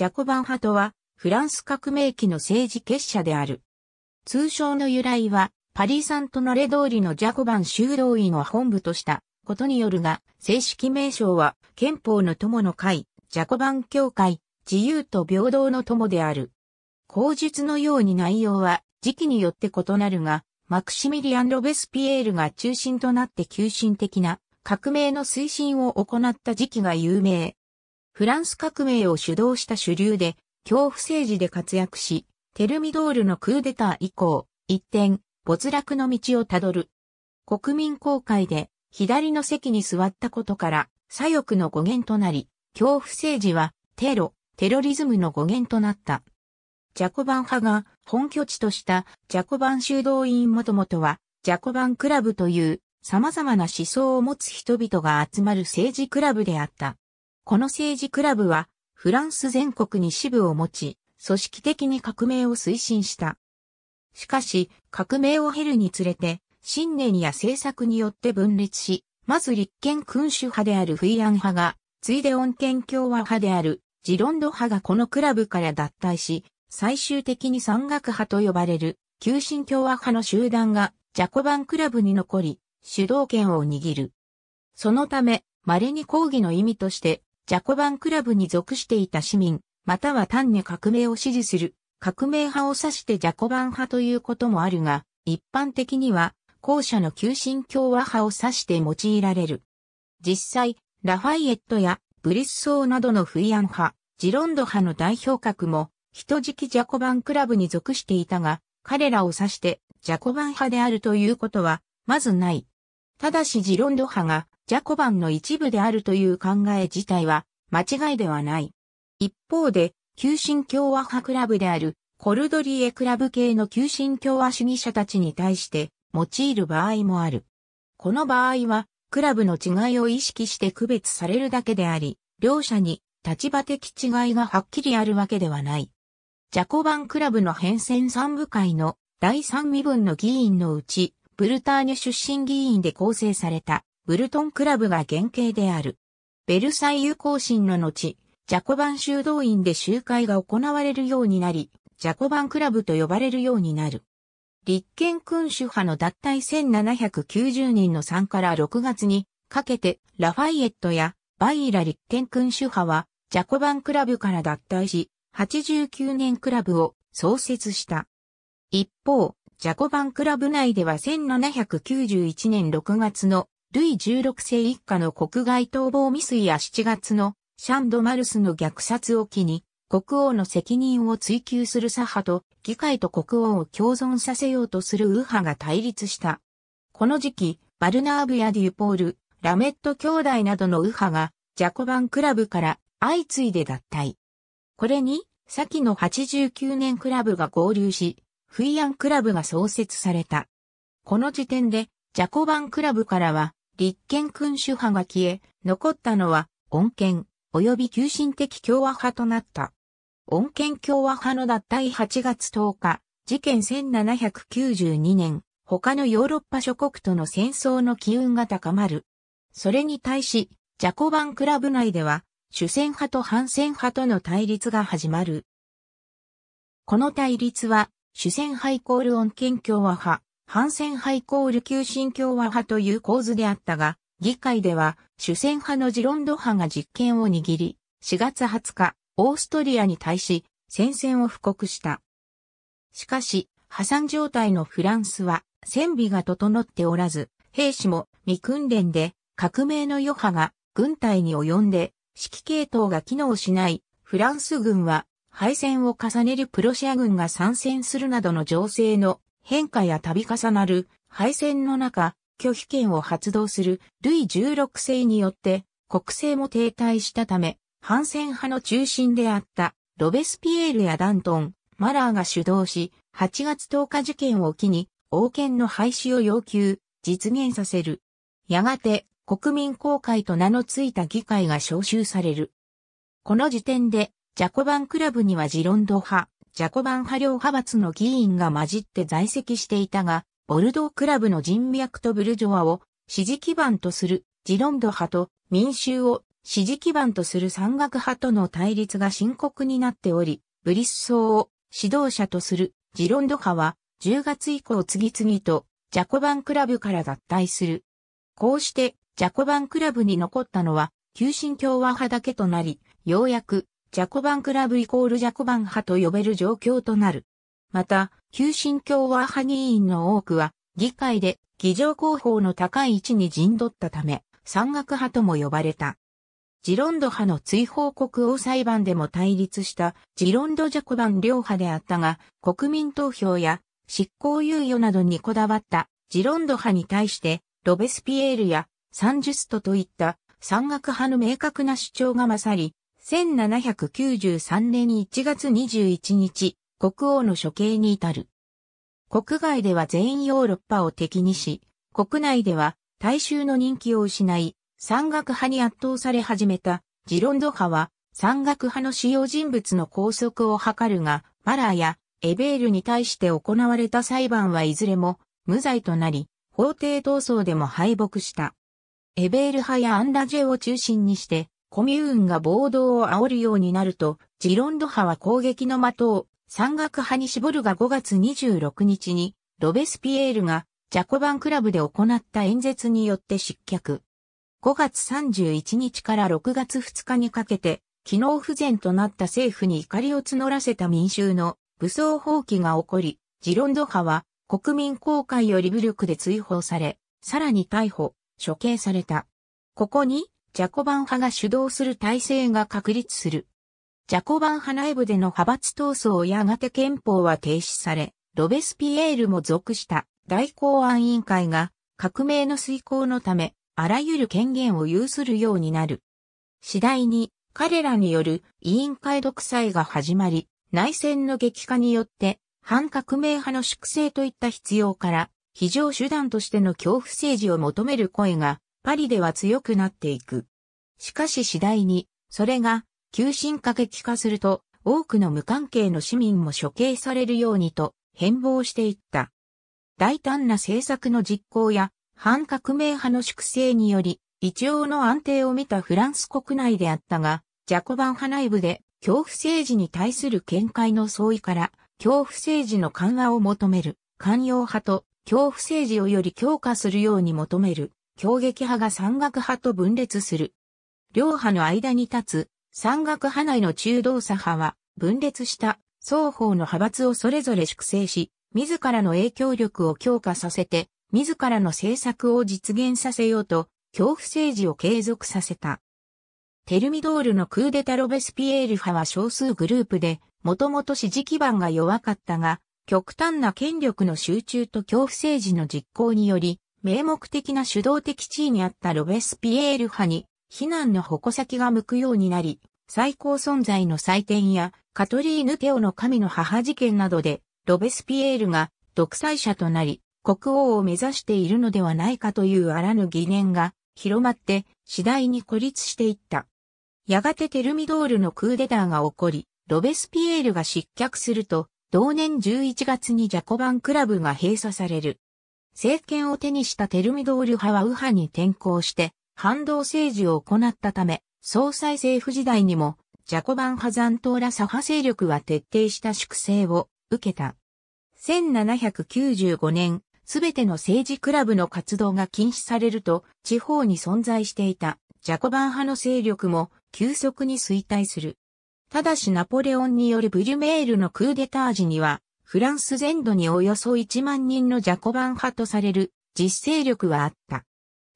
ジャコバン派とは、フランス革命期の政治結社である。通称の由来は、パリ・サントノレ通りのジャコバン修道院を本部としたことによるが、正式名称は、憲法の友の会、ジャコバン協会、自由と平等の友である。口述のように内容は、時期によって異なるが、マクシミリアン・ロベスピエールが中心となって急進的な革命の推進を行った時期が有名。フランス革命を主導した主流で、恐怖政治で活躍し、テルミドールのクーデター以降、一転、没落の道をたどる。国民公会で、左の席に座ったことから、左翼の語源となり、恐怖政治は、テロ、テロリズムの語源となった。ジャコバン派が本拠地としたジャコバン修道院もともとは、ジャコバンクラブという様々な思想を持つ人々が集まる政治クラブであった。この政治クラブは、フランス全国に支部を持ち、組織的に革命を推進した。しかし、革命を経るにつれて、信念や政策によって分裂し、まず立憲君主派であるフィアン派が、ついで恩憲共和派であるジロンド派がこのクラブから脱退し、最終的に山岳派と呼ばれる、急進共和派の集団がジャコバンクラブに残り、主導権を握る。そのため、稀に抗議の意味として、ジャコバンクラブに属していた市民、または単に革命を支持する、革命派を指してジャコバン派ということもあるが、一般的には、後者の急進共和派を指して用いられる。実際、ラファイエットやブリッソーなどのフイアン派、ジロンド派の代表格も、人じきジャコバンクラブに属していたが、彼らを指してジャコバン派であるということは、まずない。ただしジロンド派がジャコバンの一部であるという考え自体は間違いではない。一方で、急進共和派クラブであるコルドリエクラブ系の急進共和主義者たちに対して用いる場合もある。この場合は、クラブの違いを意識して区別されるだけであり、両者に立場的違いがはっきりあるわけではない。ジャコバンクラブの変遷3部会の第3身分の議員のうち、ブルターニュ出身議員で構成されたブルトンクラブが原型である。ベルサイユ行進の後、ジャコバン修道院で集会が行われるようになり、ジャコバンクラブと呼ばれるようになる。立憲君主派の脱退1790年の3から6月にかけてラファイエットやバイーラ立憲君主派はジャコバンクラブから脱退し、89年クラブを創設した。一方、ジャコバンクラブ内では1791年6月のルイ16世一家の国外逃亡未遂や7月のシャンド・マルスの虐殺を機に、国王の責任を追求する左派と議会と国王を共存させようとする右派が対立した。この時期、バルナーブやデュポール、ラメット兄弟などの右派がジャコバンクラブから相次いで脱退。これに、先の89年クラブが合流し、フイアンクラブが創設された。この時点で、ジャコバンクラブからは、立憲君主派が消え、残ったのは、穏健、及び急進的共和派となった。穏健共和派の脱退8月10日、事件1792年、他のヨーロッパ諸国との戦争の機運が高まる。それに対し、ジャコバンクラブ内では、主戦派と反戦派との対立が始まる。この対立は、主戦派イコール穏健共和派、反戦派イコール急進共和派という構図であったが、議会では主戦派のジロンド派が実権を握り、4月20日、オーストリアに対し戦線を布告した。しかし、破産状態のフランスは戦備が整っておらず、兵士も未訓練で革命の余波が軍隊に及んで指揮系統が機能しないフランス軍は敗戦を重ねるプロシア軍が参戦するなどの情勢の変化や度重なる敗戦の中、拒否権を発動するルイ16世によって国政も停滞したため、反戦派の中心であったロベスピエールやダントン、マラーが主導し、8月10日事件を機に王権の廃止を要求、実現させる。やがて国民公会と名のついた議会が招集される。この時点でジャコバンクラブにはジロンド派、ジャコバン派両派閥の議員が混じって在籍していたが、ボルドークラブの人脈とブルジョワを支持基盤とするジロンド派と民衆を支持基盤とする山岳派との対立が深刻になっており、ブリスーを指導者とするジロンド派は10月以降次々とジャコバンクラブから脱退する。こうしてジャコバンクラブに残ったのは、急進共和派だけとなり、ようやくジャコバンクラブイコールジャコバン派と呼べる状況となる。また、急進共和派議員の多くは、議会で議場候補の高い位置に陣取ったため、山岳派とも呼ばれた。ジロンド派の追放国王裁判でも対立したジロンド・ジャコバン両派であったが、国民投票や執行猶予などにこだわったジロンド派に対して、ロベスピエールやサンジュストといった山岳派の明確な主張が勝り、1793年1月21日、国王の処刑に至る。国外では全員ヨーロッパを敵にし、国内では大衆の人気を失い、山岳派に圧倒され始めたジロンド派は山岳派の主要人物の拘束を図るが、マラーやエベールに対して行われた裁判はいずれも無罪となり、法廷闘争でも敗北した。エベール派やアンラジェを中心にして、コミューンが暴動を煽るようになると、ジロンド派は攻撃の的を山岳派に絞るが5月26日に、ロベスピエールがジャコバンクラブで行った演説によって失脚。5月31日から6月2日にかけて、機能不全となった政府に怒りを募らせた民衆の武装放棄が起こり、ジロンド派は国民公会より武力で追放され、さらに逮捕、処刑された。ここにジャコバン派が主導する体制が確立する。ジャコバン派内部での派閥闘争やがて憲法は停止され、ロベスピエールも属した大公安委員会が革命の遂行のため、あらゆる権限を有するようになる。次第に彼らによる委員会独裁が始まり、内戦の激化によって反革命派の粛清といった必要から非常手段としての恐怖政治を求める声がパリでは強くなっていく。しかし次第に、それが、急進過激化すると、多くの無関係の市民も処刑されるようにと変貌していった。大胆な政策の実行や反革命派の粛清により一応の安定を見たフランス国内であったが、ジャコバン派内部で恐怖政治に対する見解の相違から恐怖政治の緩和を求める、寛容派と恐怖政治をより強化するように求める強撃派が山岳派と分裂する。両派の間に立つ山岳派内の中道左派は分裂した双方の派閥をそれぞれ粛清し、自らの影響力を強化させて、自らの政策を実現させようと、恐怖政治を継続させた。テルミドールのクーデタロベスピエール派は少数グループで、もともと支持基盤が弱かったが、極端な権力の集中と恐怖政治の実行により、名目的な主導的地位にあったロベスピエール派に、非難の矛先が向くようになり、最高存在の祭典や、カトリーヌ・テオの神の母事件などで、ロベスピエールが独裁者となり、国王を目指しているのではないかというあらぬ疑念が広まって次第に孤立していった。やがてテルミドールのクーデターが起こり、ロベスピエールが失脚すると、同年11月にジャコバンクラブが閉鎖される。政権を手にしたテルミドール派は右派に転向して、反動政治を行ったため、総裁政府時代にも、ジャコバン派残党ら左派勢力は徹底した粛清を受けた。1795年、すべての政治クラブの活動が禁止されると、地方に存在していたジャコバン派の勢力も急速に衰退する。ただしナポレオンによるブリュメールのクーデター時には、フランス全土におよそ1万人のジャコバン派とされる実勢力はあった。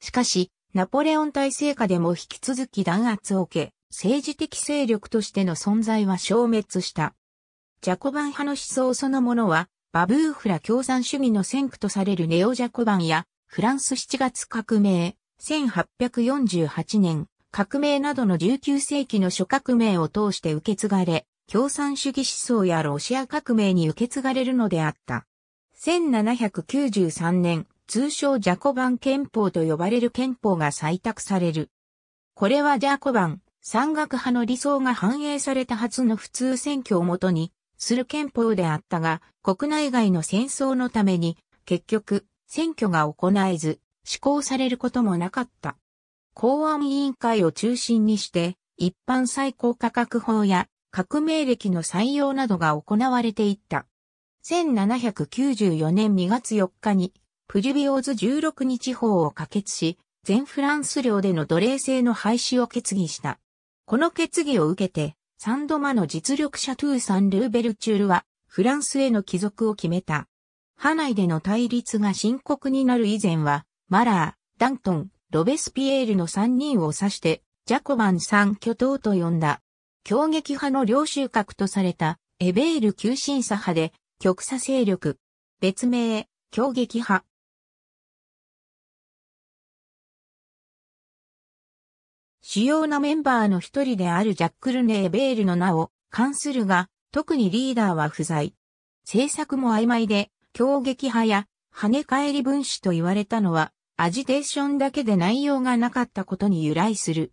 しかし、ナポレオン体制下でも引き続き弾圧を受け、政治的勢力としての存在は消滅した。ジャコバン派の思想そのものは、バブーフラ共産主義の先駆とされるネオジャコバンや、フランス7月革命、1848年、革命などの19世紀の諸革命を通して受け継がれ、共産主義思想やロシア革命に受け継がれるのであった。1793年、通称ジャコバン憲法と呼ばれる憲法が採択される。これはジャコバン、山岳派の理想が反映された初の普通選挙をもとに、する憲法であったが、国内外の戦争のために、結局、選挙が行えず、施行されることもなかった。公安委員会を中心にして、一般最高価格法や革命歴の採用などが行われていった。1794年2月4日に、プリュビオーズ16日法を可決し、全フランス領での奴隷制の廃止を決議した。この決議を受けて、サンドマの実力者トゥーサン・ルーベルチュールは、フランスへの帰属を決めた。派内での対立が深刻になる以前は、マラー、ダントン、ロベスピエールの3人を指して、ジャコバン3巨頭と呼んだ。強撃派の領収穫とされたエベール急進左派で極左勢力。別名、強撃派。主要なメンバーの一人であるジャックルネ・エベールの名を関するが、特にリーダーは不在。政策も曖昧で、強撃派や跳ね返り分子と言われたのは、アジテーションだけで内容がなかったことに由来する。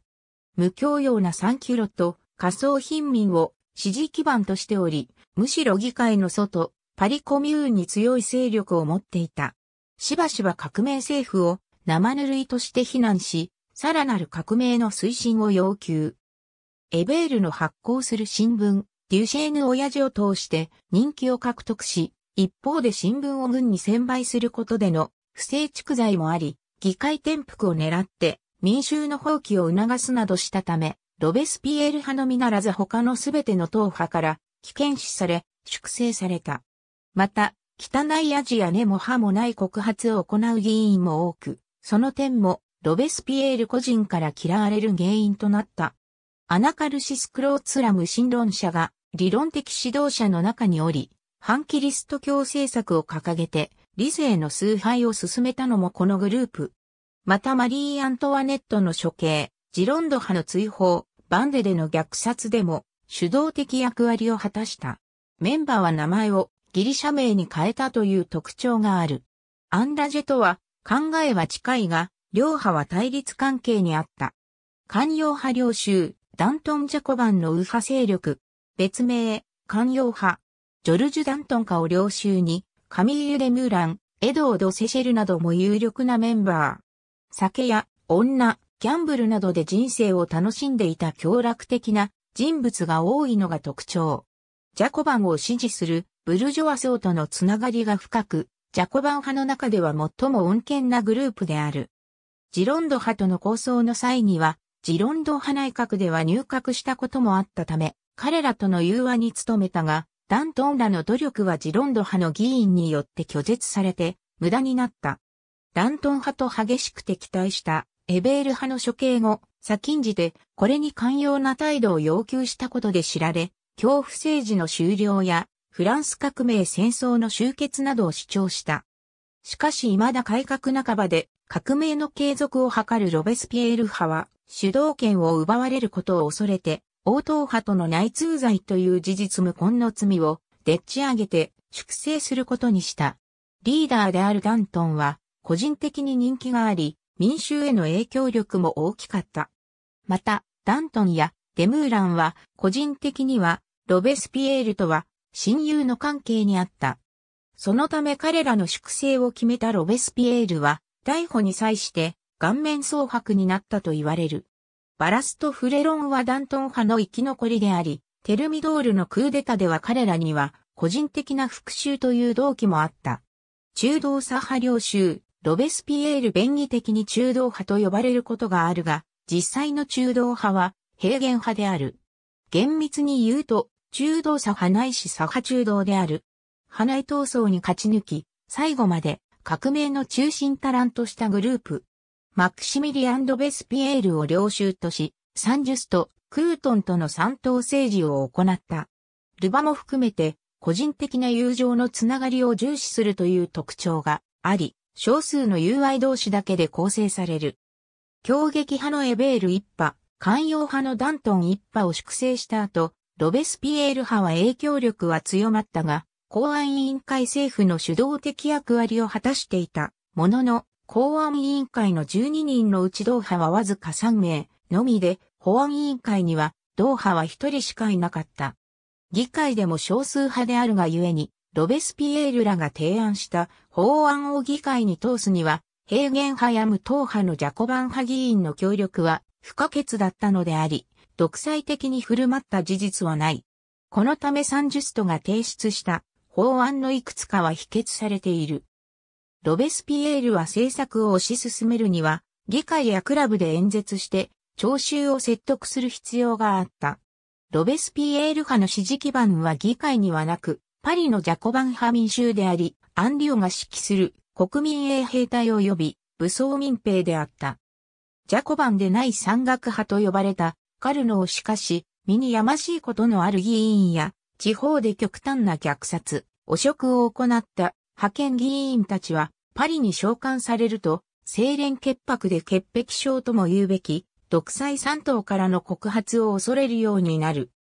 無教養な3キロと仮想貧民を支持基盤としており、むしろ議会の外、パリコミューンに強い勢力を持っていた。しばしば革命政府を生ぬるいとして非難し、さらなる革命の推進を要求。エベールの発行する新聞、デュシェーヌ親父を通して人気を獲得し、一方で新聞を軍に専売することでの不正蓄財もあり、議会転覆を狙って民衆の放棄を促すなどしたため、ロベスピエール派のみならず他のすべての党派から危険視され、粛清された。また、汚いアジア根も派もない告発を行う議員も多く、その点もロベスピエール個人から嫌われる原因となった。アナカルシス・クローツラム新論者が理論的指導者の中におり、反キリスト教政策を掲げて、理性の崇拝を進めたのもこのグループ。またマリー・アントワネットの処刑、ジロンド派の追放、バンデでの虐殺でも主導的役割を果たした。メンバーは名前をギリシャ名に変えたという特徴がある。アンラジェとは考えは近いが、両派は対立関係にあった。寛容派領州、ダントン・ジャコバンの右派勢力、別名、寛容派、ジョルジュ・ダントン家を領州に、カミーユ・レ・ムーラン、エドード・セシェルなども有力なメンバー。酒や女、ギャンブルなどで人生を楽しんでいた強楽的な人物が多いのが特徴。ジャコバンを支持するブルジョワ層とのつながりが深く、ジャコバン派の中では最も穏健なグループである。ジロンド派との構想の際には、ジロンド派内閣では入閣したこともあったため、彼らとの融和に努めたが、ダントンらの努力はジロンド派の議員によって拒絶されて、無駄になった。ダントン派と激しく敵対したエベール派の処刑後、先んじて、これに寛容な態度を要求したことで知られ、恐怖政治の終了や、フランス革命戦争の終結などを主張した。しかし未だ改革半ばで、革命の継続を図るロベスピエール派は、主導権を奪われることを恐れて、応答派との内通罪という事実無根の罪を、でっち上げて、粛清することにした。リーダーであるダントンは、個人的に人気があり、民衆への影響力も大きかった。また、ダントンやデムーランは個人的にはロベスピエールとは親友の関係にあった。そのため彼らの粛清を決めたロベスピエールは逮捕に際して顔面蒼白になったと言われる。バラスト・フレロンはダントン派の生き残りであり、テルミドールのクーデタでは彼らには個人的な復讐という動機もあった。中道左派領衆、ロベスピエール便宜的に中道派と呼ばれることがあるが、実際の中道派は平原派である。厳密に言うと、中道左派ないし左派中道である。派内闘争に勝ち抜き、最後まで革命の中心タランとしたグループ。マクシミリアン・ド・ベスピエールを領収とし、サンジュスト、クートンとの三党政治を行った。ルバも含めて、個人的な友情のつながりを重視するという特徴があり、少数の友愛同士だけで構成される。強撃派のエベール一派、寛容派のダントン一派を粛清した後、ロベスピエール派は影響力は強まったが、公安委員会政府の主導的役割を果たしていた。ものの、公安委員会の12人のうち同派はわずか3名のみで、保安委員会には同派は1人しかいなかった。議会でも少数派であるがゆえに、ロベスピエールらが提案した法案を議会に通すには、平原派や無党派のジャコバン派議員の協力は不可欠だったのであり、独裁的に振る舞った事実はない。このためサンジュストが提出した法案のいくつかは否決されている。ロベスピエールは政策を推し進めるには、議会やクラブで演説して、聴衆を説得する必要があった。ロベスピエール派の支持基盤は議会にはなく、パリのジャコバン派民衆であり、アンリオが指揮する国民衛兵隊及び武装民兵であった。ジャコバンでない山岳派と呼ばれたカルノをしかし、身にやましいことのある議員や、地方で極端な虐殺、汚職を行った派遣議員たちは、パリに召喚されると、清廉潔白で潔癖症とも言うべき、独裁三党からの告発を恐れるようになる。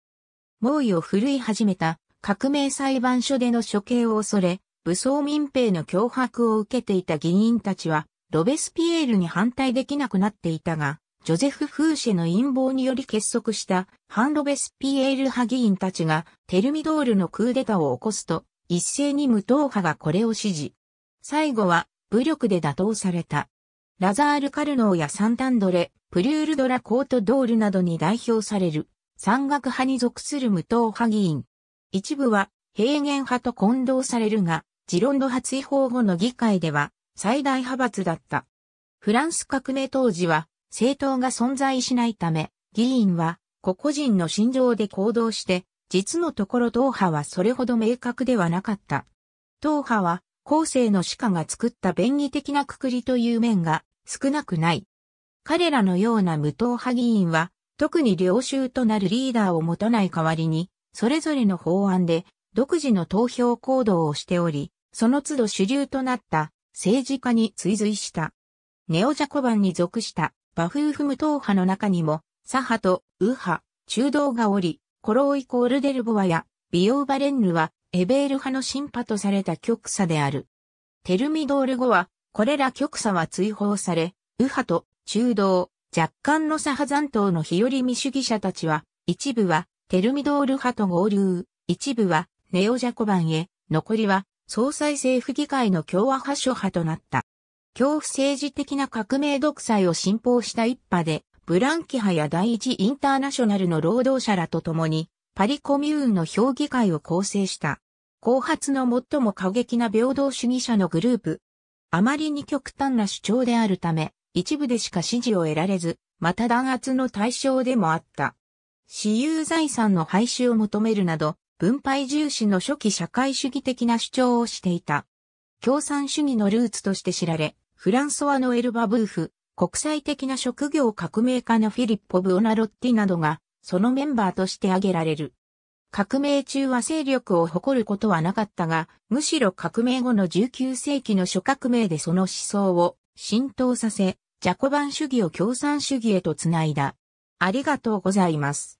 猛威を振るい始めた革命裁判所での処刑を恐れ、武装民兵の脅迫を受けていた議員たちは、ロベスピエールに反対できなくなっていたが、ジョゼフ・フーシェの陰謀により結束した反ロベスピエール派議員たちがテルミドールのクーデタを起こすと一斉に無党派がこれを支持。最後は武力で打倒された。ラザール・カルノーやサンタンドレ、プリュール・ドラ・コート・ドールなどに代表される山岳派に属する無党派議員、一部は平原派と混同されるが、ジロンド発違法後の議会では最大派閥だった。フランス革命当時は政党が存在しないため、議員は個々人の心情で行動して、実のところ党派はそれほど明確ではなかった。党派は後世の歯科が作った便宜的なくくりという面が少なくない。彼らのような無党派議員は、特に領袖となるリーダーを持たない代わりに、それぞれの法案で独自の投票行動をしており、その都度主流となった政治家に追随した。ネオジャコバンに属したバフーフム党派の中にも、左派と右派、中道がおり、コローイコールデルボワやビオーバレンヌはエベール派のンパとされた極左である。テルミドール後は、これら極左は追放され、右派と中道、若干の左派残党の日和見主義者たちは、一部はテルミドール派と合流、一部はネオジャコバンへ、残りは総裁政府議会の共和派諸派となった。恐怖政治的な革命独裁を信奉した一派で、ブランキ派や第一インターナショナルの労働者らと共に、パリコミューンの評議会を構成した。後発の最も過激な平等主義者のグループ。あまりに極端な主張であるため、一部でしか支持を得られず、また弾圧の対象でもあった。私有財産の廃止を求めるなど、分配重視の初期社会主義的な主張をしていた。共産主義のルーツとして知られ、フランソワ・ノエル・バブーフ、国際的な職業革命家のフィリッポ・ブオナロッティなどが、そのメンバーとして挙げられる。革命中は勢力を誇ることはなかったが、むしろ革命後の19世紀の諸革命でその思想を浸透させ、ジャコバン主義を共産主義へとつないだ。ありがとうございます。